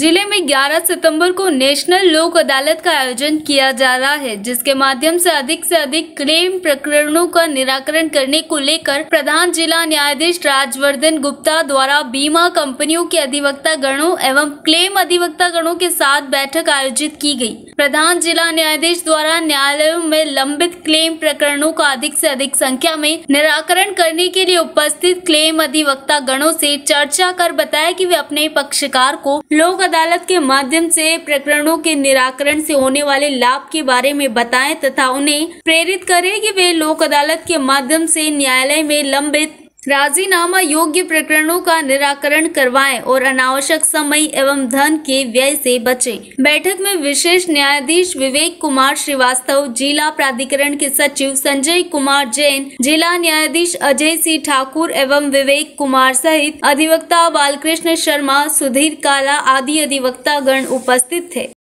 जिले में 11 सितंबर को नेशनल लोक अदालत का आयोजन किया जा रहा है जिसके माध्यम से अधिक से अधिक क्लेम प्रकरणों का निराकरण करने को लेकर प्रधान जिला न्यायाधीश राजवर्धन गुप्ता द्वारा बीमा कंपनियों के अधिवक्ता गणों एवं क्लेम अधिवक्ता गणों के साथ बैठक आयोजित की गई प्रधान जिला न्यायाधीश द्वारा न्यायालयों में लंबित क्लेम प्रकरणों का अधिक से अधिक संख्या में निराकरण करने के लिए उपस्थित क्लेम अधिवक्ता गणों से चर्चा कर बताया कि वे अपने पक्षकार को लोक अदालत के माध्यम से प्रकरणों के निराकरण से होने वाले लाभ के बारे में बताएं तथा उन्हें प्रेरित करें कि वे लोक अदालत के माध्यम से न्यायालय में लंबित राजीनामा योग्य प्रकरणों का निराकरण करवाएं और अनावश्यक समय एवं धन के व्यय से बचें। बैठक में विशेष न्यायाधीश विवेक कुमार श्रीवास्तव जिला प्राधिकरण के सचिव संजय कुमार जैन जिला न्यायाधीश अजय सिंह ठाकुर एवं विवेक कुमार सहित अधिवक्ता बालकृष्ण शर्मा सुधीर काला आदि अधिवक्ता गण उपस्थित थे